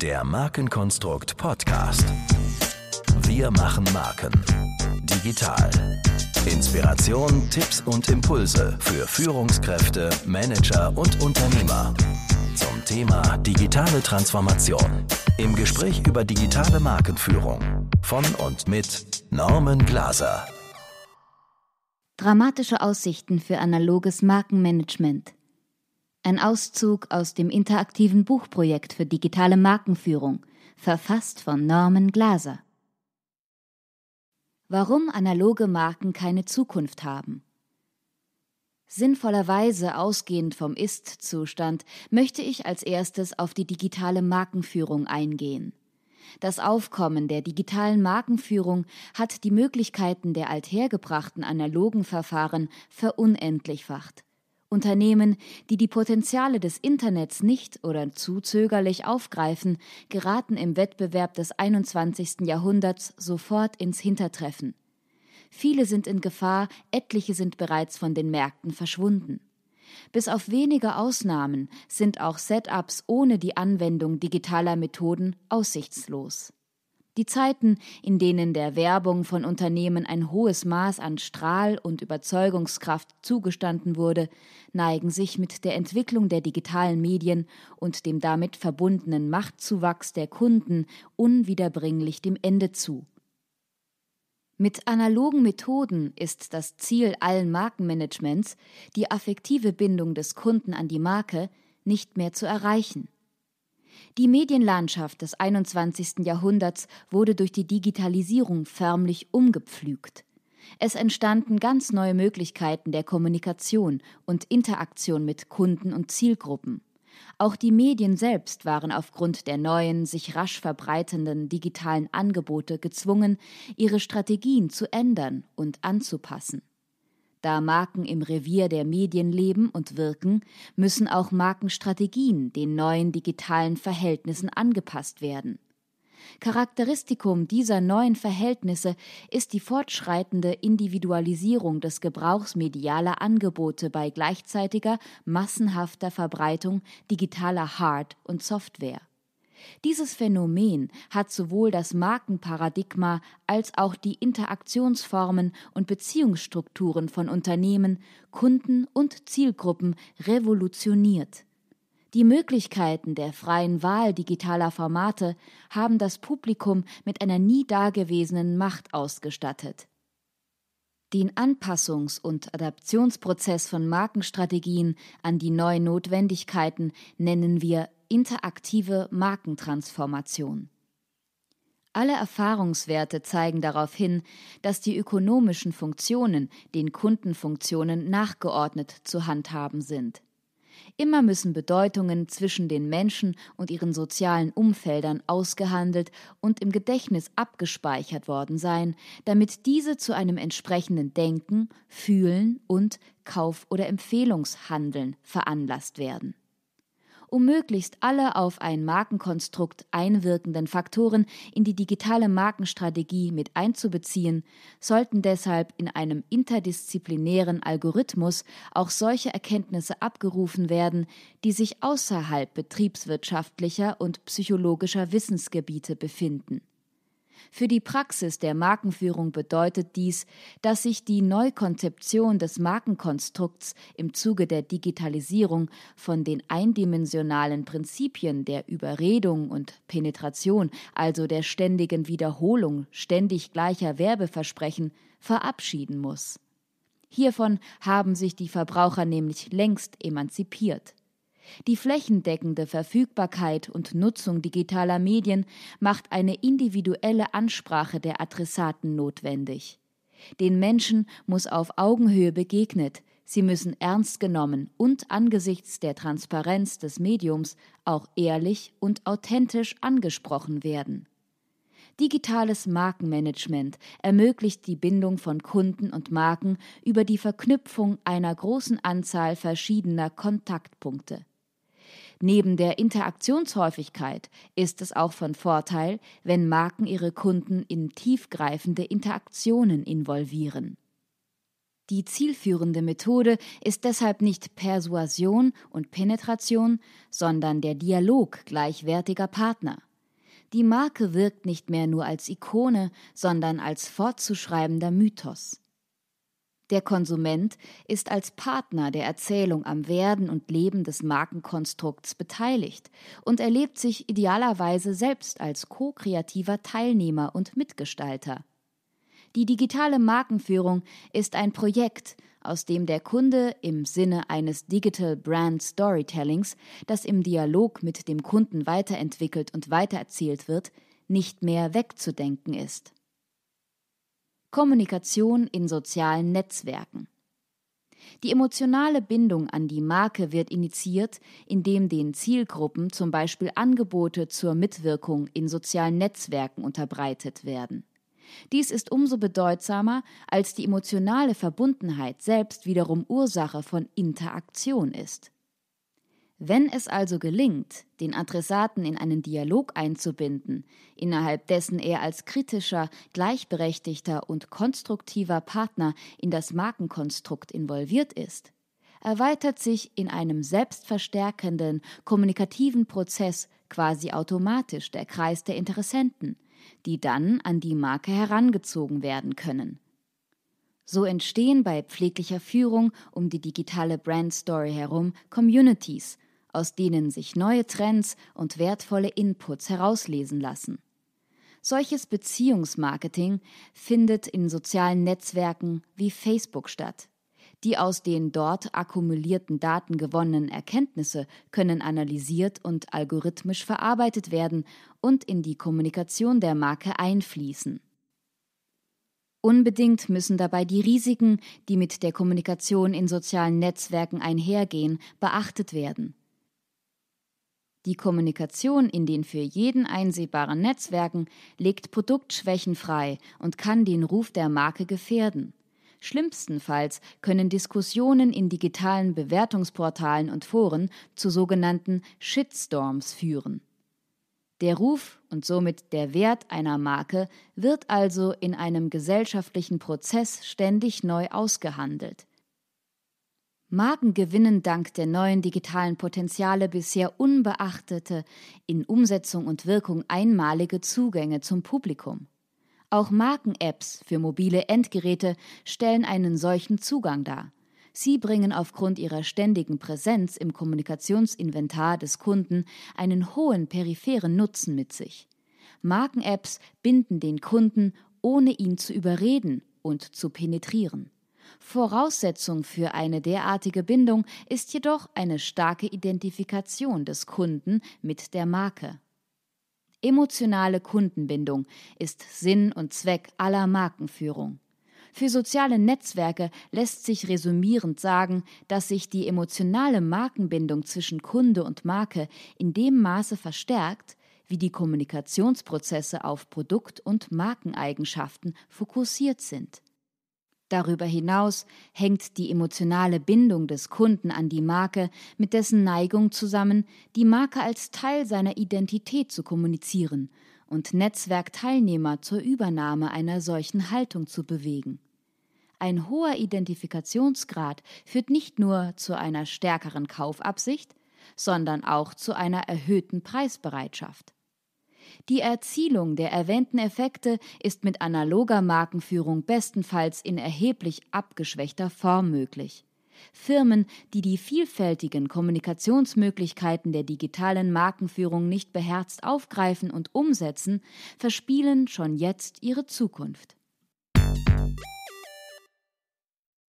Der Markenkonstrukt Podcast. Wir machen Marken. Digital. Inspiration, Tipps und Impulse für Führungskräfte, Manager und Unternehmer. Zum Thema digitale Transformation. Im Gespräch über digitale Markenführung. Von und mit Norman Glaser. Dramatische Aussichten für analoges Markenmanagement. Ein Auszug aus dem interaktiven Buchprojekt für digitale Markenführung, verfasst von Norman Glaser. Warum analoge Marken keine Zukunft haben. Sinnvollerweise ausgehend vom Ist-Zustand möchte ich als erstes auf die digitale Markenführung eingehen. Das Aufkommen der digitalen Markenführung hat die Möglichkeiten der althergebrachten analogen Verfahren verunendlichfacht. Unternehmen, die die Potenziale des Internets nicht oder zu zögerlich aufgreifen, geraten im Wettbewerb des 21. Jahrhunderts sofort ins Hintertreffen. Viele sind in Gefahr, etliche sind bereits von den Märkten verschwunden. Bis auf wenige Ausnahmen sind auch Setups ohne die Anwendung digitaler Methoden aussichtslos. Die Zeiten, in denen der Werbung von Unternehmen ein hohes Maß an Strahl und Überzeugungskraft zugestanden wurde, neigen sich mit der Entwicklung der digitalen Medien und dem damit verbundenen Machtzuwachs der Kunden unwiederbringlich dem Ende zu. Mit analogen Methoden ist das Ziel allen Markenmanagements, die affektive Bindung des Kunden an die Marke nicht mehr zu erreichen. Die Medienlandschaft des 21. Jahrhunderts wurde durch die Digitalisierung förmlich umgepflügt. Es entstanden ganz neue Möglichkeiten der Kommunikation und Interaktion mit Kunden und Zielgruppen. Auch die Medien selbst waren aufgrund der neuen, sich rasch verbreitenden digitalen Angebote gezwungen, ihre Strategien zu ändern und anzupassen. Da Marken im Revier der Medien leben und wirken, müssen auch Markenstrategien den neuen digitalen Verhältnissen angepasst werden. Charakteristikum dieser neuen Verhältnisse ist die fortschreitende Individualisierung des Gebrauchs medialer Angebote bei gleichzeitiger, massenhafter Verbreitung digitaler Hard- und Software. Dieses Phänomen hat sowohl das Markenparadigma als auch die Interaktionsformen und Beziehungsstrukturen von Unternehmen, Kunden und Zielgruppen revolutioniert. Die Möglichkeiten der freien Wahl digitaler Formate haben das Publikum mit einer nie dagewesenen Macht ausgestattet. Den Anpassungs- und Adaptionsprozess von Markenstrategien an die neuen Notwendigkeiten nennen wir interaktive Markentransformation. Alle Erfahrungswerte zeigen darauf hin, dass die ökonomischen Funktionen den Kundenfunktionen nachgeordnet zu handhaben sind. Immer müssen Bedeutungen zwischen den Menschen und ihren sozialen Umfeldern ausgehandelt und im Gedächtnis abgespeichert worden sein, damit diese zu einem entsprechenden Denken, Fühlen und Kauf- oder Empfehlungshandeln veranlasst werden um möglichst alle auf ein Markenkonstrukt einwirkenden Faktoren in die digitale Markenstrategie mit einzubeziehen, sollten deshalb in einem interdisziplinären Algorithmus auch solche Erkenntnisse abgerufen werden, die sich außerhalb betriebswirtschaftlicher und psychologischer Wissensgebiete befinden. Für die Praxis der Markenführung bedeutet dies, dass sich die Neukonzeption des Markenkonstrukts im Zuge der Digitalisierung von den eindimensionalen Prinzipien der Überredung und Penetration, also der ständigen Wiederholung ständig gleicher Werbeversprechen, verabschieden muss. Hiervon haben sich die Verbraucher nämlich längst emanzipiert. Die flächendeckende Verfügbarkeit und Nutzung digitaler Medien macht eine individuelle Ansprache der Adressaten notwendig. Den Menschen muss auf Augenhöhe begegnet, sie müssen ernst genommen und angesichts der Transparenz des Mediums auch ehrlich und authentisch angesprochen werden. Digitales Markenmanagement ermöglicht die Bindung von Kunden und Marken über die Verknüpfung einer großen Anzahl verschiedener Kontaktpunkte. Neben der Interaktionshäufigkeit ist es auch von Vorteil, wenn Marken ihre Kunden in tiefgreifende Interaktionen involvieren. Die zielführende Methode ist deshalb nicht Persuasion und Penetration, sondern der Dialog gleichwertiger Partner. Die Marke wirkt nicht mehr nur als Ikone, sondern als fortzuschreibender Mythos. Der Konsument ist als Partner der Erzählung am Werden und Leben des Markenkonstrukts beteiligt und erlebt sich idealerweise selbst als ko-kreativer Teilnehmer und Mitgestalter. Die digitale Markenführung ist ein Projekt, aus dem der Kunde im Sinne eines Digital Brand Storytellings, das im Dialog mit dem Kunden weiterentwickelt und weitererzählt wird, nicht mehr wegzudenken ist. Kommunikation in sozialen Netzwerken. Die emotionale Bindung an die Marke wird initiiert, indem den Zielgruppen zum Beispiel Angebote zur Mitwirkung in sozialen Netzwerken unterbreitet werden. Dies ist umso bedeutsamer, als die emotionale Verbundenheit selbst wiederum Ursache von Interaktion ist. Wenn es also gelingt, den Adressaten in einen Dialog einzubinden, innerhalb dessen er als kritischer, gleichberechtigter und konstruktiver Partner in das Markenkonstrukt involviert ist, erweitert sich in einem selbstverstärkenden, kommunikativen Prozess quasi automatisch der Kreis der Interessenten, die dann an die Marke herangezogen werden können. So entstehen bei pfleglicher Führung um die digitale Brand Story herum Communities, aus denen sich neue Trends und wertvolle Inputs herauslesen lassen. Solches Beziehungsmarketing findet in sozialen Netzwerken wie Facebook statt. Die aus den dort akkumulierten Daten gewonnenen Erkenntnisse können analysiert und algorithmisch verarbeitet werden und in die Kommunikation der Marke einfließen. Unbedingt müssen dabei die Risiken, die mit der Kommunikation in sozialen Netzwerken einhergehen, beachtet werden. Die Kommunikation in den für jeden einsehbaren Netzwerken legt Produktschwächen frei und kann den Ruf der Marke gefährden. Schlimmstenfalls können Diskussionen in digitalen Bewertungsportalen und Foren zu sogenannten Shitstorms führen. Der Ruf und somit der Wert einer Marke wird also in einem gesellschaftlichen Prozess ständig neu ausgehandelt. Marken gewinnen dank der neuen digitalen Potenziale bisher unbeachtete, in Umsetzung und Wirkung einmalige Zugänge zum Publikum. Auch Marken-Apps für mobile Endgeräte stellen einen solchen Zugang dar. Sie bringen aufgrund ihrer ständigen Präsenz im Kommunikationsinventar des Kunden einen hohen peripheren Nutzen mit sich. Marken-Apps binden den Kunden, ohne ihn zu überreden und zu penetrieren. Voraussetzung für eine derartige Bindung ist jedoch eine starke Identifikation des Kunden mit der Marke. Emotionale Kundenbindung ist Sinn und Zweck aller Markenführung. Für soziale Netzwerke lässt sich resümierend sagen, dass sich die emotionale Markenbindung zwischen Kunde und Marke in dem Maße verstärkt, wie die Kommunikationsprozesse auf Produkt- und Markeneigenschaften fokussiert sind. Darüber hinaus hängt die emotionale Bindung des Kunden an die Marke mit dessen Neigung zusammen, die Marke als Teil seiner Identität zu kommunizieren und Netzwerkteilnehmer zur Übernahme einer solchen Haltung zu bewegen. Ein hoher Identifikationsgrad führt nicht nur zu einer stärkeren Kaufabsicht, sondern auch zu einer erhöhten Preisbereitschaft. Die Erzielung der erwähnten Effekte ist mit analoger Markenführung bestenfalls in erheblich abgeschwächter Form möglich. Firmen, die die vielfältigen Kommunikationsmöglichkeiten der digitalen Markenführung nicht beherzt aufgreifen und umsetzen, verspielen schon jetzt ihre Zukunft.